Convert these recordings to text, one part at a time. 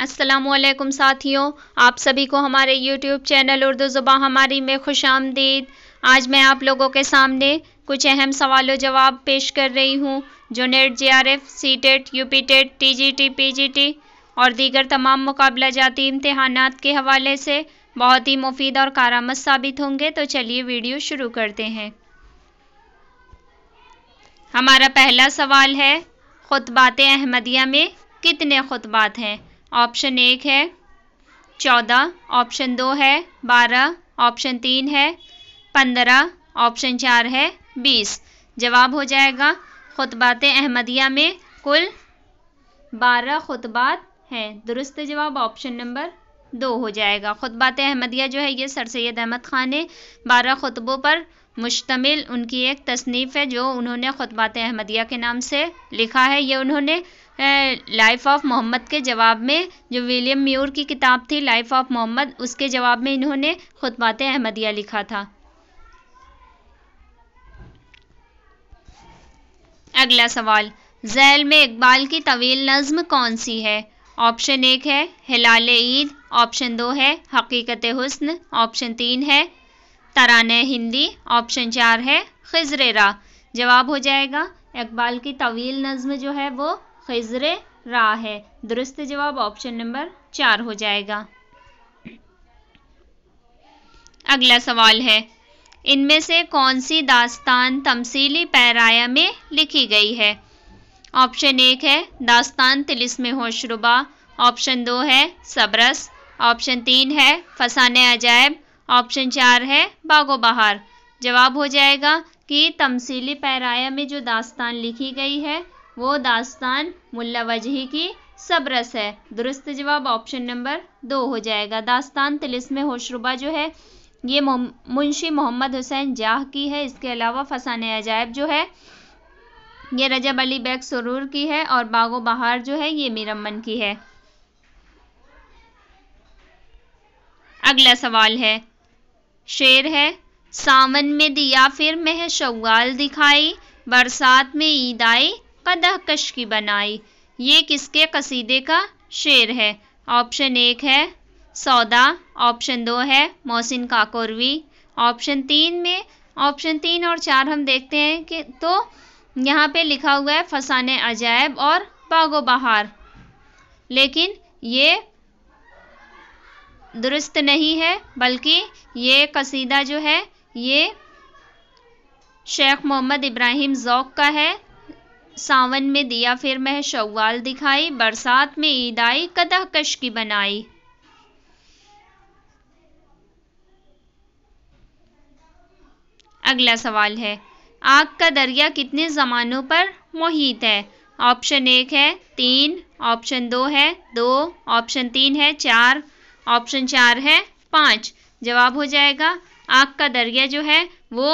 असलकुम साथियों आप सभी को हमारे YouTube चैनल उर्दू ज़ुबा हमारी में खुश आमदीद आज मैं आप लोगों के सामने कुछ अहम सवाल जवाब पेश कर रही हूँ जो NET J R F C TET U P TET T G T P G T और दीगर तमाम मुकाबला जाती इम्तहान के हवाले से बहुत ही मुफीद और कारामद साबित होंगे तो चलिए वीडियो शुरू करते हैं हमारा पहला सवाल है खुतबात अहमदिया में कितने खुतबात हैं ऑप्शन एक है चौदह ऑप्शन दो है बारह ऑप्शन तीन है पंद्रह ऑप्शन चार है बीस जवाब हो जाएगा खुतबात अहमदिया में कुल बारह खुतबात हैं दुरुस्त जवाब ऑप्शन नंबर दो हो जाएगा खुतबात अहमदिया जो है ये सर सैद अहमद ख़ान ने बारह खुतबों पर मुश्तमिल उनकी एक तसनीफ़ है जो उन्होंने खुतबात अहमदिया के नाम से लिखा है ये उन्होंने लाइफ ऑफ मोहम्मद के जवाब में जो विलियम म्यूर की किताब थी लाइफ ऑफ मोहम्मद उसके जवाब में इन्होंने खुतबात अहमदिया लिखा था अगला सवाल जैल में इकबाल की तवील नज़म कौन सी है ऑप्शन एक है हिलाल ईद ऑप्शन दो है हकीकत हुस्न ऑप्शन तीन है तरान हिंदी ऑप्शन चार है खजरेरा जवाब हो जाएगा इकबाल की तवील नज़म जो है वो खजर रा है दुरुस्त जवाब ऑप्शन नंबर चार हो जाएगा अगला सवाल है इनमें से कौन सी दास्तान तमसीली पैराया में लिखी गई है ऑप्शन एक है दास्तान तिलिस्म होशरुबा ऑप्शन दो है सबरस ऑप्शन तीन है फसाने अजायब ऑप्शन चार है बागो बहार जवाब हो जाएगा कि तमसीली पैराया में जो दास्तान लिखी गई है वो दास्तान मुल्ला वजही की सबरस है दुरुस्त जवाब ऑप्शन नंबर दो हो जाएगा दास्तान तिलिस्म होशरुबा जो है ये मुंशी मोहम्मद हुसैन जाह की है इसके अलावा फसाने अजायब जो है ये रजब अली बैग सरूर की है और बागो बहार जो है ये मीरमन की है अगला सवाल है शेर है सावन में दिया फिर मह शवाल दिखाई बरसात में ईद आई पदहकश की बनाई ये किसके कसीदे का शेर है ऑप्शन एक है सौदा ऑप्शन दो है मोहसिन काकोरवी ऑप्शन तीन में ऑप्शन तीन और चार हम देखते हैं कि तो यहाँ पे लिखा हुआ है फसाने अजायब और बागो बहार लेकिन ये दुरुस्त नहीं है बल्कि ये कसीदा जो है ये शेख मोहम्मद इब्राहिम ज़ौक का है सावन में दिया फिर मह शवाल दिखाई बरसात में ईद आई कदह कश की बनाई अगला सवाल है आग का दरिया कितने ज़मानों पर मोहित है ऑप्शन एक है तीन ऑप्शन दो है दो ऑप्शन तीन है चार ऑप्शन चार है पाँच जवाब हो जाएगा आग का दरिया जो है वो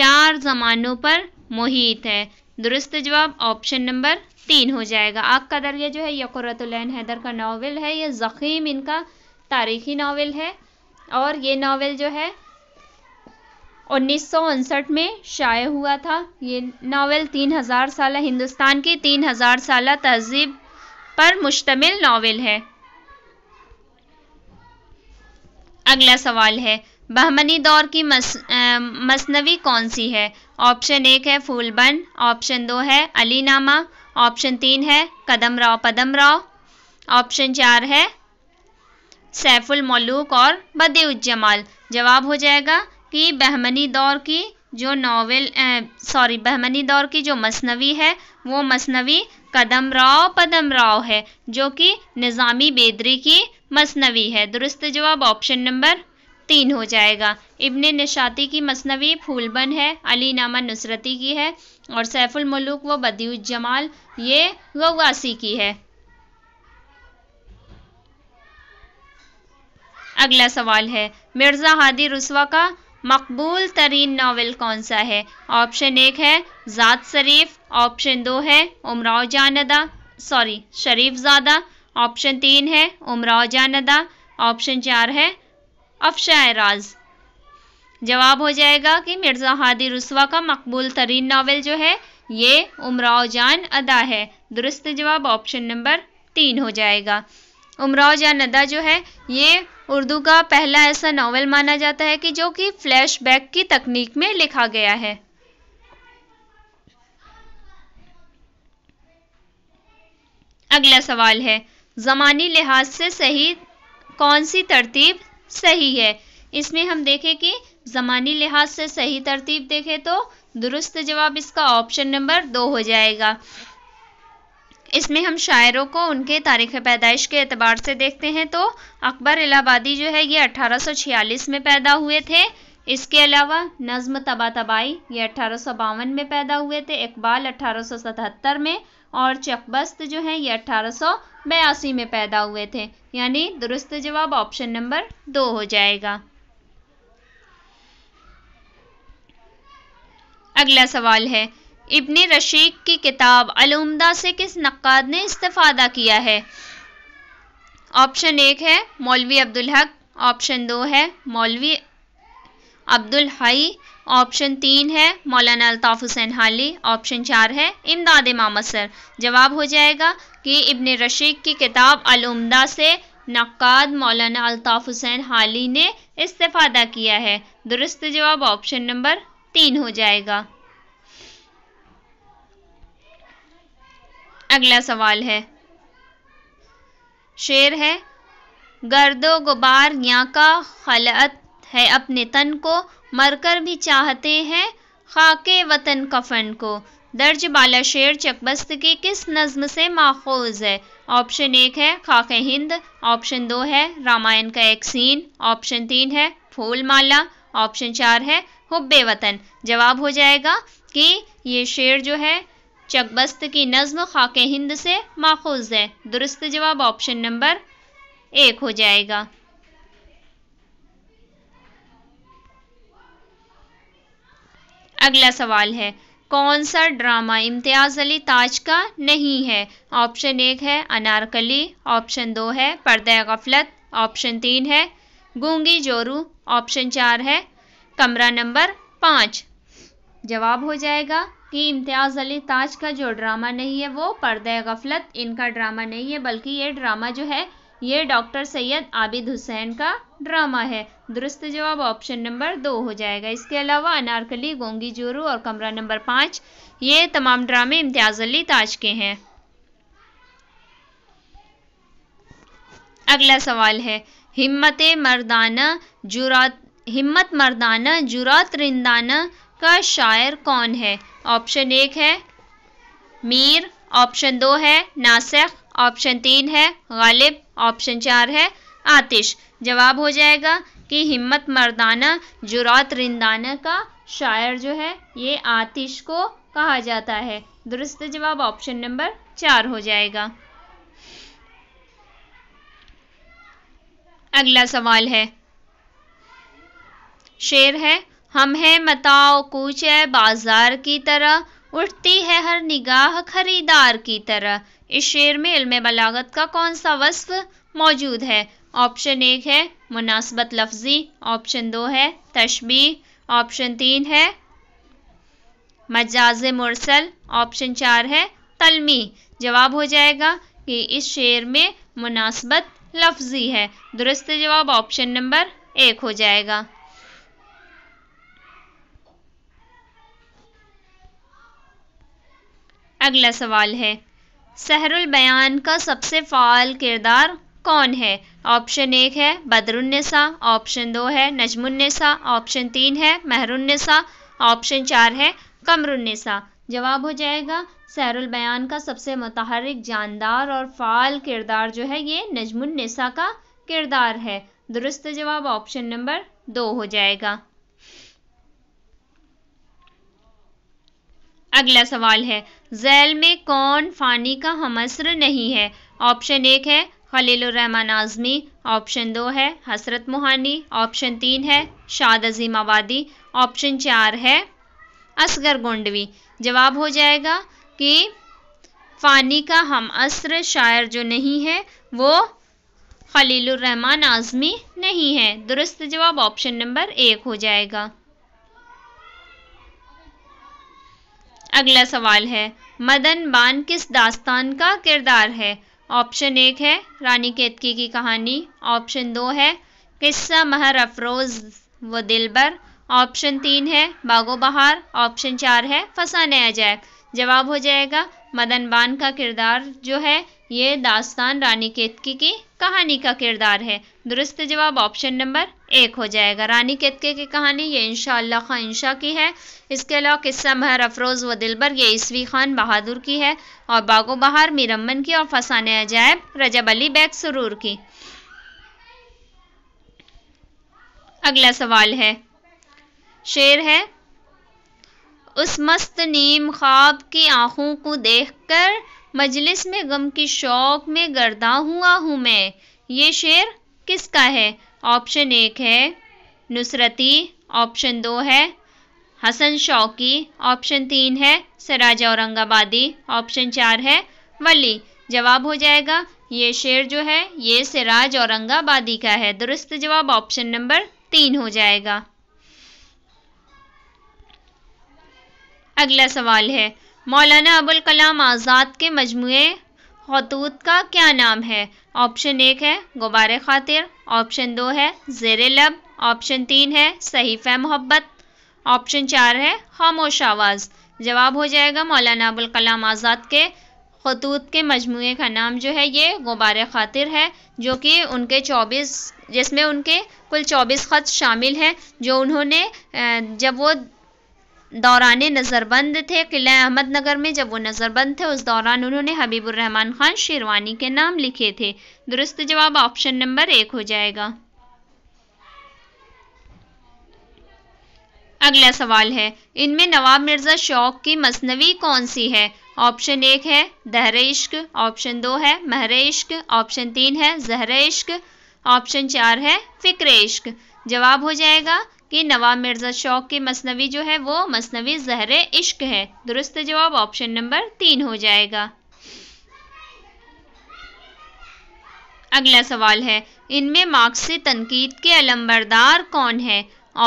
चार ज़मानों पर मोहित है दुरुस्त जवाब ऑप्शन नंबर तीन हो जाएगा आग का दरिया जो है यकुरतुलैन हैदर का नावल है यह ज़ख़ीम इनका तारीखी नावल है और ये नावल जो है उन्नीस में शाये हुआ था ये नावल तीन हज़ार साल हिंदुस्तान की तीन हज़ार साल तहजीब पर मुश्तमिल नावल है अगला सवाल है बहमनी दौर की मस, आ, मसनवी कौन सी है ऑप्शन एक है फूलबन ऑप्शन दो है अलीनामा ऑप्शन तीन है कदम राव पदम राव ऑप्शन चार है सैफुल मलूक और बदेउज उज्जमाल जवाब हो जाएगा कि बहमनी दौर की जो नावल सॉरी बहमनी दौर की जो मसनवी है वो मसनवी कदम राव पदम राव है जो कि निज़ामी बेदरी की मसनवी है दुरुस्त जवाब ऑप्शन नंबर तीन हो जाएगा इबन नशाती की मसनवी फूलबन है अली नामा नुसरती की है और सैफुल व बदियुज जमाल ये गवासी की है अगला सवाल है मिर्ज़ा हादी रसवा का मकबूल तरीन नावल कौन सा है ऑप्शन एक है ज़ात शरीफ ऑप्शन दो है उमराव जानदा सॉरी शरीफ ज़ादा ऑप्शन तीन है उमराव जानदा ऑप्शन चार है अब जवाब हो जाएगा कि मिर्ज़ा हादी रसवा का मकबूल तरीन नावल जो है ये उमराव जान अदा है दुरुस्त जवाब ऑप्शन नंबर तीन हो जाएगा उमराव जान अदा जो है ये उर्दू का पहला ऐसा नावल माना जाता है कि जो कि फ्लैशबैक की तकनीक में लिखा गया है अगला सवाल है ज़मानी लिहाज से सही कौन सी तरतीब सही है इसमें हम देखें कि ज़मानी लिहाज से सही तरतीब देखें तो दुरुस्त जवाब इसका ऑप्शन नंबर दो हो जाएगा इसमें हम शायरों को उनके तारीख पैदाइश के अतबार से देखते हैं तो अकबर इलाहाबादी जो है ये 1846 में पैदा हुए थे इसके अलावा नज्म तबा तबाई ये अठारह में पैदा हुए थे इकबाल अठारह में और चकबस्त जो है ये अठारह में पैदा हुए थे यानी दुरुस्त जवाब ऑप्शन नंबर दो हो जाएगा अगला सवाल है इब्ने रशीक की किताब अलमदा से किस नक्काद ने इस्तफ़ादा किया है ऑप्शन एक है मौलवी अब्दुल हक ऑप्शन दो है मौलवी अब्दुल हई ऑप्शन तीन है मौलाना अल्ताफ़ हुसैन हाली ऑप्शन चार है इमदाद मामा सर जवाब हो जाएगा कि इब्ने रशीक की किताब अलमदा से नक़ाद मौलाना अल्ताफ़ हुसैन हाली ने इस्तफ़ादा किया है दुरुस्त जवाब ऑप्शन नंबर तीन हो जाएगा अगला सवाल है शेर है गर्दो गुबार यहाँ का खलत है अपने तन को मरकर भी चाहते हैं खाके वतन कफन को दर्ज बाला शेर चकबस्त की किस नज़म से माखोज है ऑप्शन एक है खाके हिंद ऑप्शन दो है रामायण का एक सीन ऑप्शन तीन है फूल माला ऑप्शन चार है हुब्बे वतन जवाब हो जाएगा कि ये शेर जो है चकबस्त की नज़म खाके हिंद से माखोज है दुरुस्त जवाब ऑप्शन नंबर एक हो जाएगा अगला सवाल है कौन सा ड्रामा इम्तियाज़ अली ताज का नहीं है ऑप्शन एक है अनारकली ऑप्शन दो है पर्दा गफलत ऑप्शन तीन है गूंगी जोरू ऑप्शन चार है कमरा नंबर पाँच जवाब हो जाएगा कि इम्तियाज़ अली ताज का जो ड्रामा नहीं है वो पर्दा गफलत इनका ड्रामा नहीं है बल्कि ये ड्रामा जो है ये डॉक्टर सैयद आबिद हुसैन का ड्रामा है दुरुस्त जवाब ऑप्शन नंबर दो हो जाएगा इसके अलावा अनारकली गोंगी जोरू और कमरा नंबर पाँच ये तमाम ड्रामे इम्तियाज़ अली ताज के हैं अगला सवाल है हिम्मत मर्दाना जुरात हिम्मत मर्दाना जुरात रिंदाना का शायर कौन है ऑप्शन एक है मीर ऑप्शन दो है नासिक ऑप्शन तीन है गालिब ऑप्शन चार है आतिश जवाब हो जाएगा कि हिम्मत मर्दाना जुरात रिंदाना का शायर जो है ये आतिश को कहा जाता है दुरुस्त जवाब ऑप्शन नंबर चार हो जाएगा अगला सवाल है शेर है हम है मताओ कूच है बाजार की तरह उठती है हर निगाह खरीदार की तरह इस शेर में इल्म बलागत का कौन सा वस्फ मौजूद है ऑप्शन एक है मुनासबत लफ्जी ऑप्शन दो है तशबी ऑप्शन तीन है मजाज मुरसल ऑप्शन चार है तलमी जवाब हो जाएगा कि इस शेर में मुनासबत लफ्जी है दुरुस्त जवाब ऑप्शन नंबर एक हो जाएगा अगला सवाल है सहरुल बयान का सबसे फ़ाल किरदार कौन है ऑप्शन एक है बदरुन्नसा ऑप्शन दो है नजमुन्नसा ऑप्शन तीन है महरुन्नसा ऑप्शन चार है कमरुन्नसा जवाब हो जाएगा सहरुल बयान का सबसे मतहरक जानदार और फ़ाल किरदार जो है ये नजमुन्नसा का किरदार है दुरुस्त जवाब ऑप्शन नंबर दो हो जाएगा अगला सवाल है जैल में कौन फानी का हमसर नहीं है ऑप्शन एक है खलीलरहमान आज़मी ऑप्शन दो है हसरत मोहानी ऑप्शन तीन है शाद अजीम आबादी ऑप्शन चार है असगर गोंडवी जवाब हो जाएगा कि फ़ानी का हम असर शायर जो नहीं है वो खलीलरहमान आज़मी नहीं है दुरुस्त जवाब ऑप्शन नंबर एक हो जाएगा अगला सवाल है मदन बान किस दास्तान का किरदार है ऑप्शन एक है रानी केतकी की कहानी ऑप्शन दो है किस्सा महर अफरोज व दिलबर ऑप्शन तीन है बागो बहार ऑप्शन चार है फसाने अजैब जवाब हो जाएगा मदन बान का किरदार जो है ये दास्तान रानी केतकी की कहानी का किरदार है दुरुस्त जवाब ऑप्शन नंबर एक हो जाएगा रानी केतके की कहानी ये इनशाला खां इंशा की है इसके अलावा किस्सा महर अफरोज़ व दिलबर ये ईसवी खान बहादुर की है और बागो बहार मीरमन की और फसाने अजायब रजब अली बैग सुरूर की अगला सवाल है शेर है उस मस्त नीम ख्वाब की आंखों को देखकर मजलिस में गम की शौक में गर्दा हुआ हूँ मैं ये शेर किसका है ऑप्शन एक है नुसरती ऑप्शन दो है हसन शौकी ऑप्शन तीन है सराज औरंगाबादी ऑप्शन चार है वली जवाब हो जाएगा ये शेर जो है ये सिराज औरंगाबादी का है दुरुस्त जवाब ऑप्शन नंबर तीन हो जाएगा अगला सवाल है मौलाना अबुल कलाम आज़ाद के मजमू खतूत का क्या नाम है ऑप्शन एक है गुबार खातिर ऑप्शन दो है जेर लब ऑप्शन तीन है सहीफ़ मोहब्बत ऑप्शन चार है खामोश आवाज़ जवाब हो जाएगा मौलाना अबुल कलाम आज़ाद के खतूत के मजमू का नाम जो है ये गुबार खातिर है जो कि उनके चौबीस जिसमें उनके कुल चौबीस ख़त शामिल हैं जो उन्होंने जब वो दौरान नज़रबंद थे किला अहमदनगर में जब वो नज़रबंद थे उस दौरान उन्होंने हबीबुररहमान खान शेरवानी के नाम लिखे थे दुरुस्त जवाब ऑप्शन नंबर एक हो जाएगा अगला सवाल है इनमें नवाब मिर्ज़ा शौक की मसनवी कौन सी है ऑप्शन एक है दहर इश्क ऑप्शन दो है महर इश्क ऑप्शन तीन है जहर इश्क ऑप्शन चार है फिक्र इश्क जवाब हो जाएगा कि नवाब मिर्ज़ा शौक की मसनवी जो है वो मसनवी जहर इश्क है दुरुस्त जवाब ऑप्शन नंबर तीन हो जाएगा अगला सवाल है इनमें मार्क्स से तनकीद के अलम्बरदार कौन है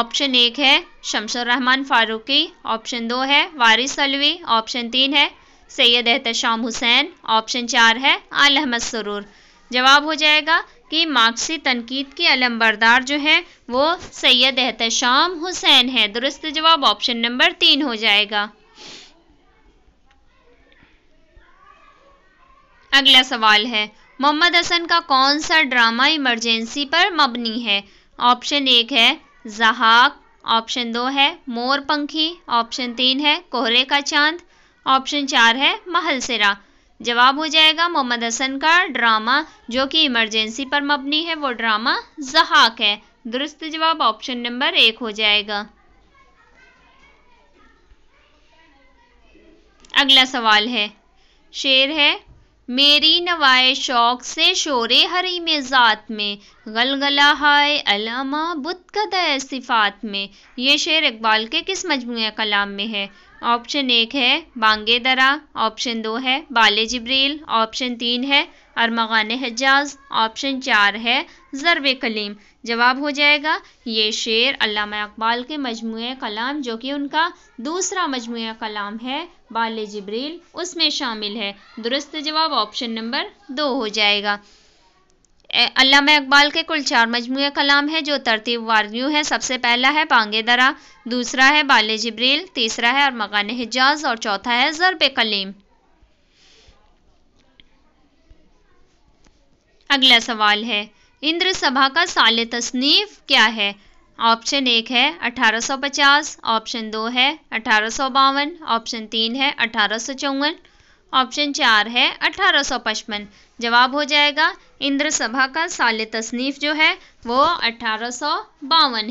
ऑप्शन एक है शमसर रहमान फारूकी ऑप्शन दो है वारिस अलवी ऑप्शन तीन है सैयद एहतशाम हुसैन ऑप्शन चार है आल अहमद सरूर जवाब हो जाएगा कि मार्क्सी तनकीद के अलम्बरदार जो है वो सैयद एहतम हुसैन है दुरुस्त जवाब ऑप्शन नंबर तीन हो जाएगा अगला सवाल है मोहम्मद हसन का कौन सा ड्रामा इमरजेंसी पर मबनी है ऑप्शन एक है जहाक ऑप्शन दो है मोर पंखी ऑप्शन तीन है कोहरे का चांद ऑप्शन चार है महल सिरा जवाब हो जाएगा मोहम्मद हसन का ड्रामा जो कि इमरजेंसी पर मबनी है वो ड्रामा जहाक है दुरुस्त जवाब ऑप्शन नंबर एक हो जाएगा अगला सवाल है शेर है मेरी नवाए शौक से शोरे हरी में ज़ात में गलगला हाय अलमा बुत कद सिफ़ात में ये शेर इकबाल के किस मजमू कलाम में है ऑप्शन एक है बांगे दरा ऑप्शन दो है बाल जबरील ऑप्शन तीन है अरमगान हजाज ऑप्शन चार है ज़रब कलीम जवाब हो जाएगा ये शेर अलामा अकबाल के मजमू कलाम जो कि उनका दूसरा मजमू कलाम है बाल जबरील उसमें शामिल है दुरुस्त जवाब ऑप्शन नंबर दो हो जाएगा अलामा इकबाल के कुल चार मजमू कलाम हैं जो तरतीब वार हैं सबसे पहला है पांगे दरा दूसरा है बाल जबरील तीसरा है और मकान हिजाज और चौथा है ज़रब कलीम अगला सवाल है इंद्र सभा का साल तसनीफ क्या है ऑप्शन एक है 1850, ऑप्शन दो है अठारह ऑप्शन तीन है अठारह ऑप्शन चार है अठारह जवाब हो जाएगा इंद्र सभा का साल तसनीफ जो है वो अठारह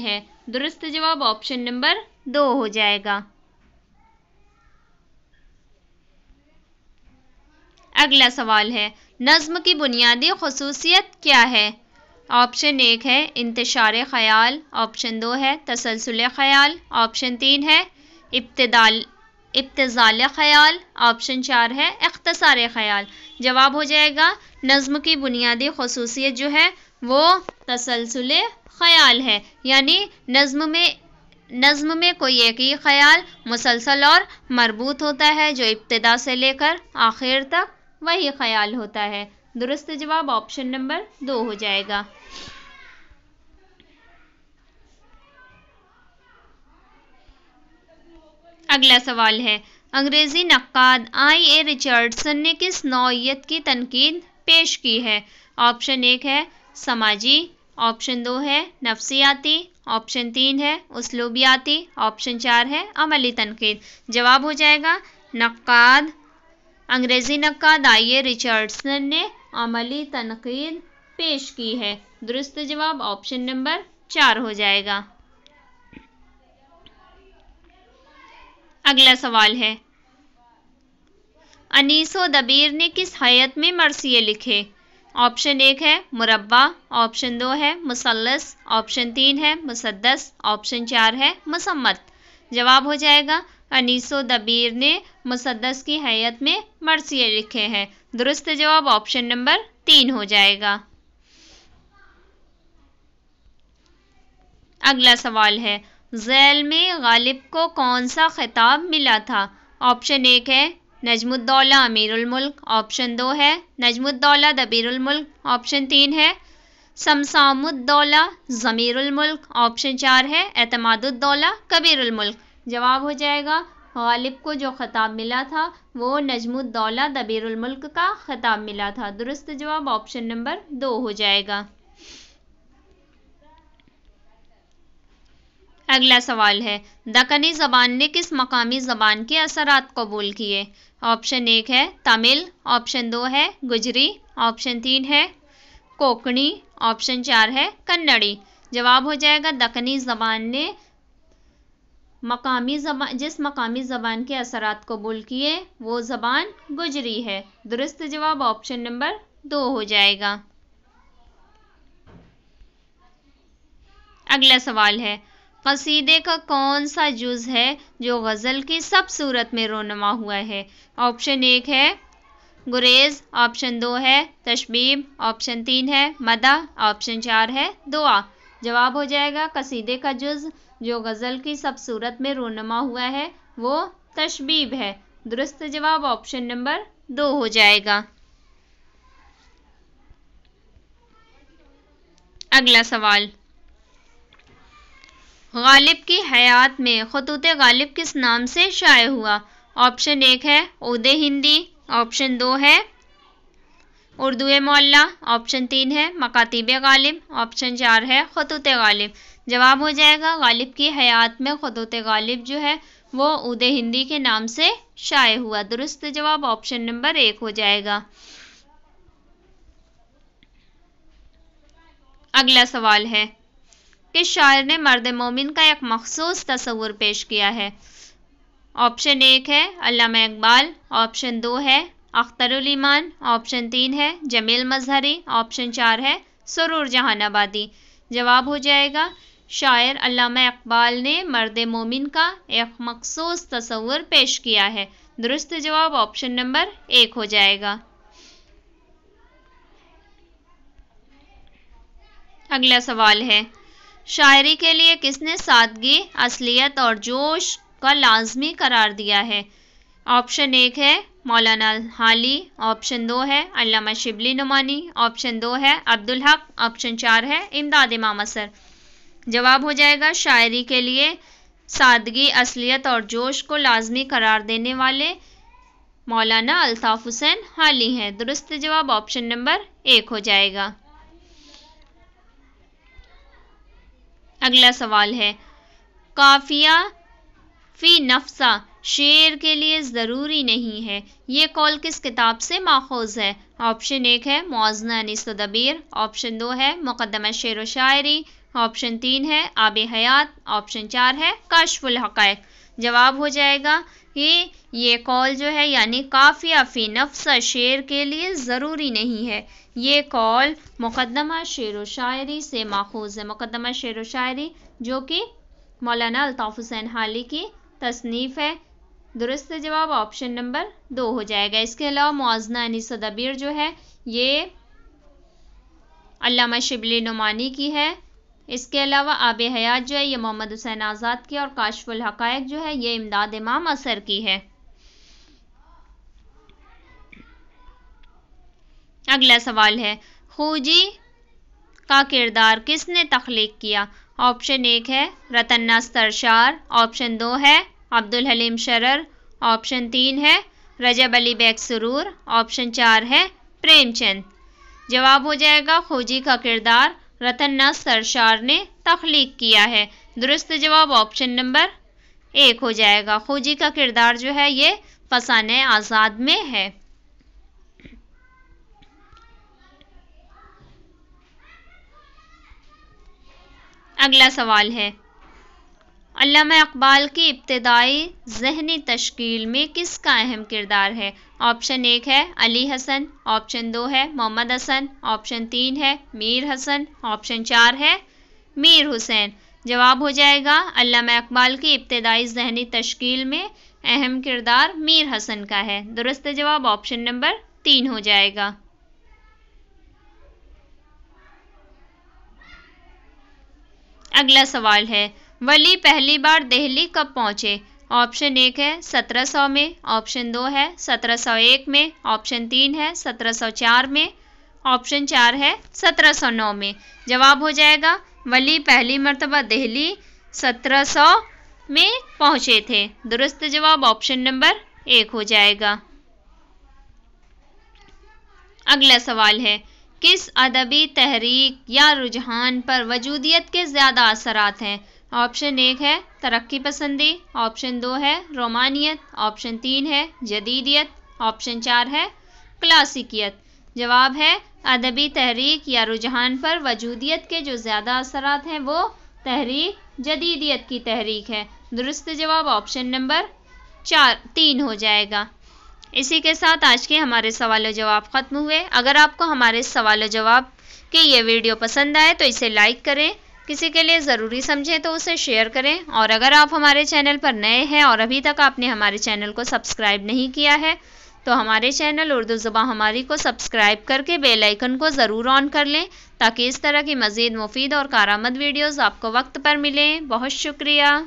है दुरुस्त जवाब ऑप्शन नंबर दो हो जाएगा अगला सवाल है नज्म की बुनियादी खसूसियत क्या है ऑप्शन एक है इंतशार ख्याल ऑप्शन दो है तसलसल ख्याल ऑप्शन तीन है इब्तदाल इब्तज़ाल ख्याल ऑप्शन चार है अख्तसार ख्याल जवाब हो जाएगा नज़म की बुनियादी खसूसियत जो है वो तसलसल ख्याल है यानी नज़म में नज़म में कोई एक ही ख्याल मुसलसल और मरबूत होता है जो इब्तदा से लेकर आखिर तक वही ख्याल होता है दुरुस्त जवाब ऑप्शन नंबर दो हो जाएगा अगला सवाल है अंग्रेज़ी नक्काद आई ए रिचर्डसन ने किस नौत की तनकीद पेश की है ऑप्शन एक है समाजी ऑप्शन दो है नफ्सियाती ऑप्शन तीन है उसलूबियाती ऑप्शन चार है अमली तनकीद जवाब हो जाएगा नक्काद अंग्रेज़ी नक्काद आई ए रिचर्डसन ने अमली तनकीद पेश की है दुरुस्त जवाब ऑप्शन नंबर चार हो जाएगा अगला सवाल है अनीसो दबीर ने किस हयत में मरसिए लिखे ऑप्शन एक है मुरबा ऑप्शन दो है मुसलस ऑप्शन तीन है मुसदस ऑप्शन चार है मुसम्मत जवाब हो जाएगा अनीसो दबीर ने मुसदस की हैत में मरसिए लिखे हैं दुरुस्त जवाब ऑप्शन नंबर तीन हो जाएगा अगला सवाल है जैल में गालिब को कौन सा खिताब मिला था ऑप्शन एक है नजमुद्दौला अमीरमुल्क ऑप्शन दो है नजमुद्दौला दबीरमुल्क ऑप्शन तीन है समसामुद्दौला ज़मीरमुल्क ऑप्शन चार है एतमादुद्दौला कबीरमुल्क जवाब हो जाएगा गालिब को जो ख़ताब मिला था वो नजमुद्दौला दबीरमुल्क का खिताब मिला था दुरुस्त जवाब ऑप्शन नंबर दो हो जाएगा अगला सवाल है दक्कनी ज़बान ने किस मकामी ज़बान के असरात कबूल किए ऑप्शन एक है तमिल ऑप्शन दो है गुजरी ऑप्शन तीन है कोकणी ऑप्शन चार है कन्नड़ी जवाब हो जाएगा दक्कनी ज़बान ने मकामी जबान जिस मकामी ज़बान के असरात कबूल किए वो ज़बान गुजरी है दुरुस्त जवाब ऑप्शन नंबर दो हो जाएगा अगला सवाल है कसीदे का कौन सा जुज है जो गज़ल की सब सूरत में रोनमा हुआ है ऑप्शन एक है गुरेज ऑप्शन दो है तशबीब ऑप्शन तीन है मदा ऑप्शन चार है दुआ जवाब हो जाएगा कसीदे का जुज जो गज़ल की सब सूरत में रोनमा हुआ है वो तशबीब है दुरुस्त जवाब ऑप्शन नंबर दो हो जाएगा अगला सवाल गालिब की हयात में खतूत गालिब किस नाम से शाये हुआ ऑप्शन एक है उद हिंदी ऑप्शन दो है उर्दू मोल्ला ऑप्शन तीन है मकातीब गालिब ऑप्शन चार है खतूत गालिब जवाब हो जाएगा गालिब की हयात में खतूत गालिब जो है वो उदे हिंदी के नाम से शाये हुआ दुरुस्त जवाब ऑप्शन नंबर एक हो जाएगा अगला सवाल है किस शायर ने मर्द मोमिन का एक मखसूस तस्वूर पेश किया है ऑप्शन एक है अलामा इकबाल ऑप्शन दो है अख्तरुलीमान ऑप्शन तीन है जमील मजहरी ऑप्शन चार है सुरूर जहानाबादी जवाब हो जाएगा शायर अलामा इकबाल ने मर्द मोमिन का एक मखसूस तस्वूर पेश किया है दुरुस्त जवाब ऑप्शन नंबर एक हो जाएगा अगला सवाल है शायरी के लिए किसने सादगी असलियत और जोश का लाजमी करार दिया है ऑप्शन एक है मौलाना हाली ऑप्शन दो है अल्लामा शिबली नुमानी ऑप्शन दो है अब्दुल हक ऑप्शन चार है इमदाद इमाम असर जवाब हो जाएगा शायरी के लिए सादगी असलियत और जोश को लाजमी करार देने वाले मौलाना अल्ताफ़ हुसैन हाली हैं दुरुस्त जवाब ऑप्शन नंबर एक हो जाएगा अगला सवाल है काफिया फ़ी नफसा शेर के लिए ज़रूरी नहीं है ये कॉल किस किताब से माखोज है ऑप्शन एक है मुआजना अनिसबीर ऑप्शन दो है मुकदमा शेर व शायरी ऑप्शन तीन है आब हयात ऑप्शन चार है काशफुल हक़ जवाब हो जाएगा कि ये कॉल जो है यानी काफ़ियाफ़ी नफ्स शेर के लिए ज़रूरी नहीं है ये कॉल मुकदमा शेर व शायरी से माखूज है मुकदमा शेर व शायरी जो कि मौलाना अलताफ़ हुसैन हाली की तसनीफ़ है दुरुस्त जवाब ऑप्शन नंबर दो हो जाएगा इसके अलावा मुआजना अनिसदबीर जो है ये अलामा शिबली नुमानी की है इसके अलावा आब हयात जो है ये मोहम्मद हुसैन आज़ाद की और काशफुल हकायक जो है ये इमदाद इमाम असर की है अगला सवाल है खूजी का किरदार किसने तख्लीक किया ऑप्शन एक है रतन्ना सरशार ऑप्शन दो है अब्दुल हलीम शरर ऑप्शन तीन है रजब अली बैग सरूर ऑप्शन चार है प्रेमचंद जवाब हो जाएगा खोजी का किरदार नाथ सरशार ने तख्लीक किया है दुरुस्त जवाब ऑप्शन नंबर एक हो जाएगा खोजी का किरदार जो है ये फसान आज़ाद में है अगला सवाल है अकबाल की इब्तदाई जहनी तश्कील में किसका अहम किरदार है ऑप्शन एक है अली हसन ऑप्शन दो है मोहम्मद हसन ऑप्शन तीन है मीर हसन ऑप्शन चार है मीर हुसैन जवाब हो जाएगा अल्लामा अकबाल की इब्तदाई जहनी तश्कील में अहम किरदार मीर हसन का है दुरुस्त जवाब ऑप्शन नंबर तीन हो जाएगा अगला सवाल है वली पहली बार दिल्ली कब पहुंचे ऑप्शन एक है 1700 में ऑप्शन दो है 1701 में ऑप्शन तीन है 1704 में ऑप्शन चार है 1709 में जवाब हो जाएगा वली पहली मरतबा दिल्ली 1700 में पहुंचे थे दुरुस्त जवाब ऑप्शन नंबर एक हो जाएगा अगला सवाल है किस अदबी तहरीक या रुझान पर वजूदियत के ज़्यादा असरात हैं ऑप्शन एक है तरक्की पसंदी ऑप्शन दो है रोमानियत ऑप्शन तीन है जदीदियत ऑप्शन चार है क्लासिकियत जवाब है अदबी तहरीक या रुझान पर वजूदियत के जो ज़्यादा असर हैं वो तहरीक जदीदियत की तहरीक है दुरुस्त जवाब ऑप्शन नंबर चार तीन हो जाएगा इसी के साथ आज के हमारे सवाल जवाब ख़त्म हुए अगर आपको हमारे सवाल जवाब के ये वीडियो पसंद आए तो इसे लाइक करें किसी के लिए ज़रूरी समझें तो उसे शेयर करें और अगर आप हमारे चैनल पर नए हैं और अभी तक आपने हमारे चैनल को सब्सक्राइब नहीं किया है तो हमारे चैनल उर्दू ज़ुबा हमारी को सब्सक्राइब करके बेल आइकन को ज़रूर ऑन कर लें ताकि इस तरह की मज़ीद मुफीद और कारामद वीडियोस आपको वक्त पर मिलें बहुत शुक्रिया